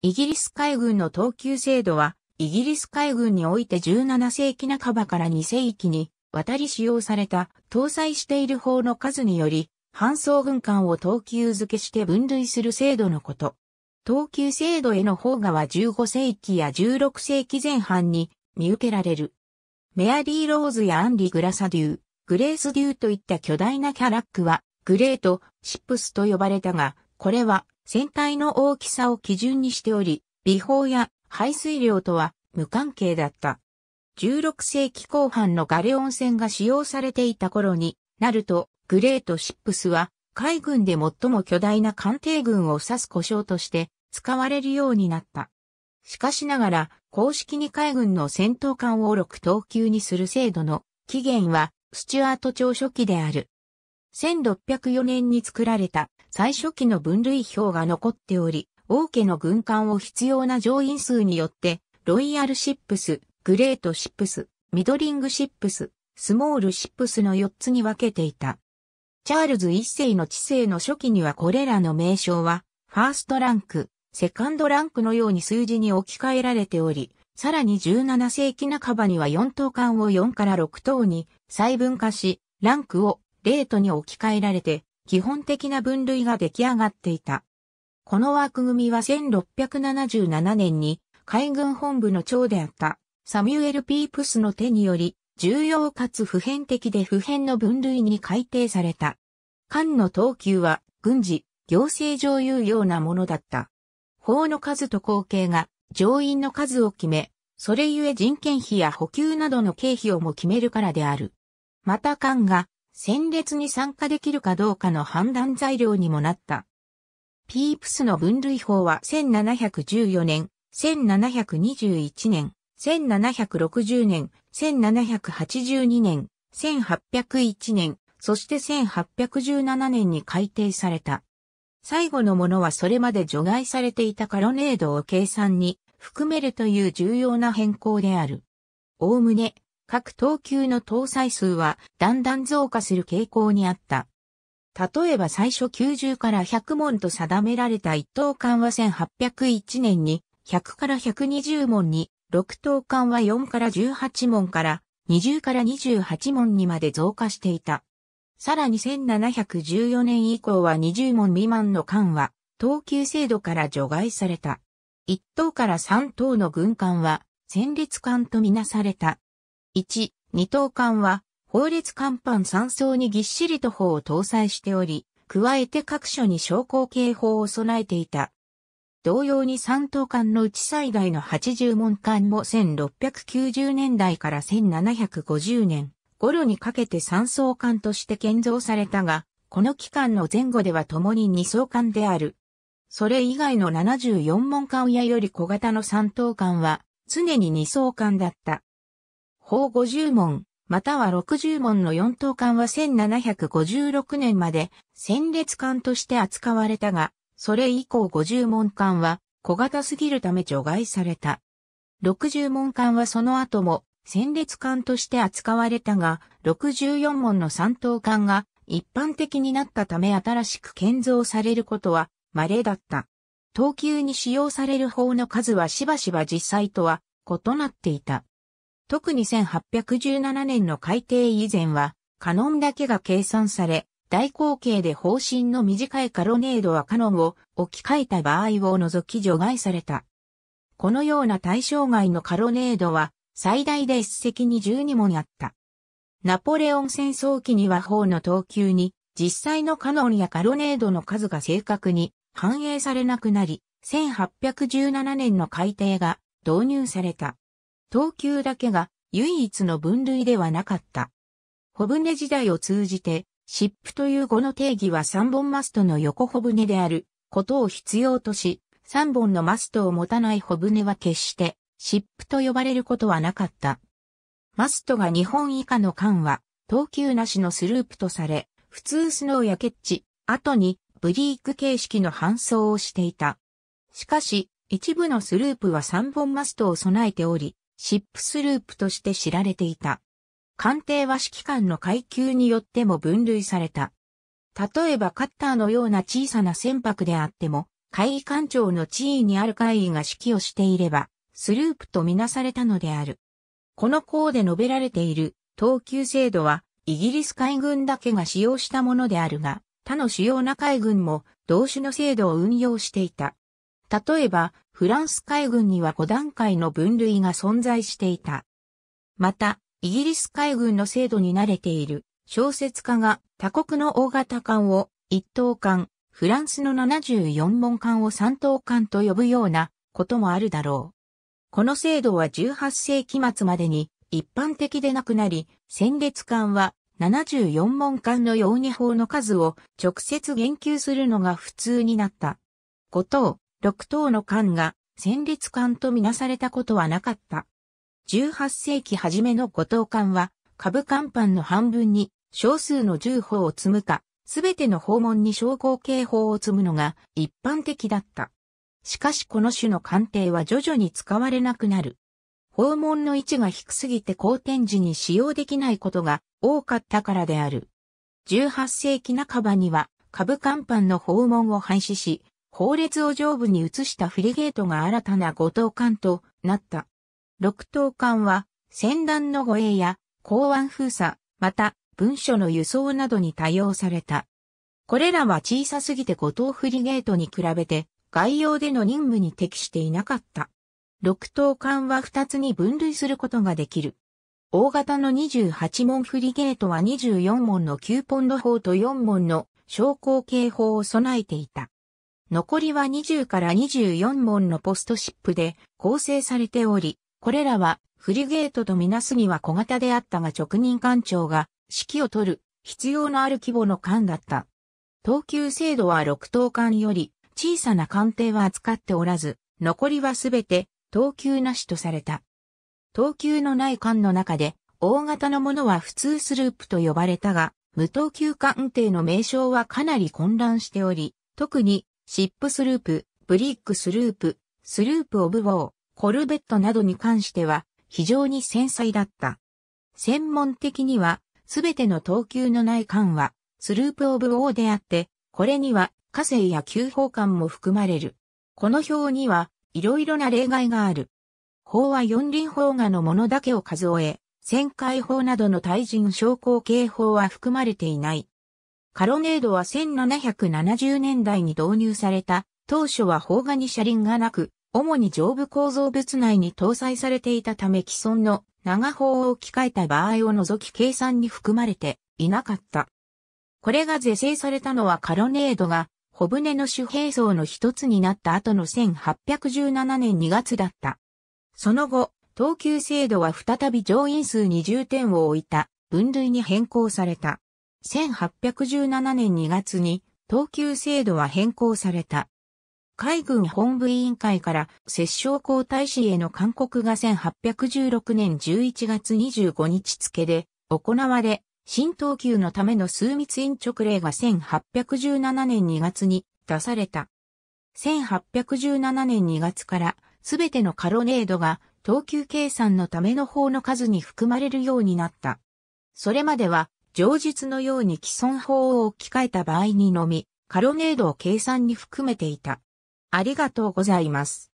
イギリス海軍の等級制度は、イギリス海軍において17世紀半ばから2世紀に渡り使用された搭載している砲の数により、搬送軍艦を等級付けして分類する制度のこと。等級制度への砲画は15世紀や16世紀前半に見受けられる。メアリー・ローズやアンリ・グラサデュー、グレース・デューといった巨大なキャラックは、グレート、シップスと呼ばれたが、これは船体の大きさを基準にしており、微法や排水量とは無関係だった。16世紀後半のガレオン船が使用されていた頃になると、グレートシップスは海軍で最も巨大な艦艇群を指す故障として使われるようになった。しかしながら、公式に海軍の戦闘艦を6等級にする制度の起源はスチュアート朝初期である。1604年に作られた最初期の分類表が残っており、王家の軍艦を必要な乗員数によって、ロイヤルシップス、グレートシップス、ミドリングシップス、スモールシップスの4つに分けていた。チャールズ一世の治世の初期にはこれらの名称は、ファーストランク、セカンドランクのように数字に置き換えられており、さらに17世紀半ばには4等間を4から6等に細分化し、ランクをレートに置き換えられて、基本的な分類が出来上がっていた。この枠組みは1677年に海軍本部の長であったサミュエル・ピープスの手により重要かつ普遍的で普遍の分類に改定された。艦の等級は軍事、行政上有用なものだった。法の数と後継が上院の数を決め、それゆえ人件費や補給などの経費をも決めるからである。また艦が戦列に参加できるかどうかの判断材料にもなった。ピープスの分類法は1714年、1721年、1760年、1782年、1801年、そして1817年に改定された。最後のものはそれまで除外されていたカロネードを計算に含めるという重要な変更である。おおむね、各等級の搭載数はだんだん増加する傾向にあった。例えば最初90から100問と定められた1等間は1801年に100から120問に、6等間は4から18問から20から28問にまで増加していた。さらに1714年以降は20問未満の間は、等級制度から除外された。1等から3等の軍艦は、戦列艦とみなされた。1、二等艦は、法律甲板3層にぎっしりと砲を搭載しており、加えて各所に昇降警報を備えていた。同様に三等間のうち最大の80門間も1690年代から1750年頃にかけて三層艦として建造されたが、この期間の前後では共に二層間である。それ以外の74門間やより小型の三等間は常に二層間だった。法50問、または60問の4等間は1756年まで戦列艦として扱われたが、それ以降50問間は小型すぎるため除外された。60問間はその後も戦列艦として扱われたが、64問の3等間が一般的になったため新しく建造されることは稀だった。等級に使用される法の数はしばしば実際とは異なっていた。特に1817年の改定以前は、カノンだけが計算され、大口径で方針の短いカロネードはカノンを置き換えた場合を除き除外された。このような対象外のカロネードは最大で一隻に十2問あった。ナポレオン戦争期には法の等級に実際のカノンやカロネードの数が正確に反映されなくなり、1817年の改定が導入された。等級だけが唯一の分類ではなかった。小舟時代を通じて、湿布という語の定義は三本マストの横小舟であることを必要とし、三本のマストを持たない小舟は決して湿布と呼ばれることはなかった。マストが2本以下の間は、等級なしのスループとされ、普通スノーやケッチ、後にブリーク形式の搬送をしていた。しかし、一部のスループは3本マストを備えており、シップスループとして知られていた。艦艇は指揮官の階級によっても分類された。例えばカッターのような小さな船舶であっても、海議艦長の地位にある海議が指揮をしていれば、スループとみなされたのである。この項で述べられている等級制度は、イギリス海軍だけが使用したものであるが、他の主要な海軍も同種の制度を運用していた。例えば、フランス海軍には5段階の分類が存在していた。また、イギリス海軍の制度に慣れている小説家が他国の大型艦を一等艦、フランスの74門艦を三等艦と呼ぶようなこともあるだろう。この制度は18世紀末までに一般的でなくなり、戦列艦は74門艦のように法の数を直接言及するのが普通になった。ことを六等の艦が戦列艦とみなされたことはなかった。18世紀初めの五等艦は、株官班の半分に少数の重砲を積むか、すべての訪問に昇降警報を積むのが一般的だった。しかしこの種の艦艇は徐々に使われなくなる。訪問の位置が低すぎて好天時に使用できないことが多かったからである。18世紀半ばには、株官班の訪問を廃止し、法列を上部に移したフリゲートが新たな五等艦となった。六等艦は、船団の護衛や港湾封鎖、また文書の輸送などに多用された。これらは小さすぎて五等フリゲートに比べて外洋での任務に適していなかった。六等艦は二つに分類することができる。大型の28門フリゲートは24門の9ポンド砲と4門の昇降警報を備えていた。残りは20から24門のポストシップで構成されており、これらはフリゲートとみなすには小型であったが直任艦長が指揮を取る必要のある規模の艦だった。等級制度は6等艦より小さな艦艇は扱っておらず、残りはすべて等級なしとされた。等級のない艦の中で大型のものは普通スループと呼ばれたが、無等級艦艇の名称はかなり混乱しており、特にシップスループ、ブリックスループ、スループオブウォー、コルベットなどに関しては非常に繊細だった。専門的には、すべての等級のない艦は、スループオブウォーであって、これには、火星や急砲艦も含まれる。この表には、いろいろな例外がある。砲は四輪砲画のものだけを数え、旋回砲などの対人昇降警報は含まれていない。カロネードは1770年代に導入された、当初は砲画に車輪がなく、主に上部構造物内に搭載されていたため既存の長砲を置き換えた場合を除き計算に含まれていなかった。これが是正されたのはカロネードが、小舟の主兵層の一つになった後の1817年2月だった。その後、等級制度は再び乗員数に重点を置いた分類に変更された。1817年2月に等級制度は変更された。海軍本部委員会から摂政皇太子への勧告が1816年11月25日付で行われ、新等級のための枢密院直令が1817年2月に出された。1817年2月からすべてのカロネードが等級計算のための法の数に含まれるようになった。それまでは上述のように既存法を置き換えた場合にのみ、カロネードを計算に含めていた。ありがとうございます。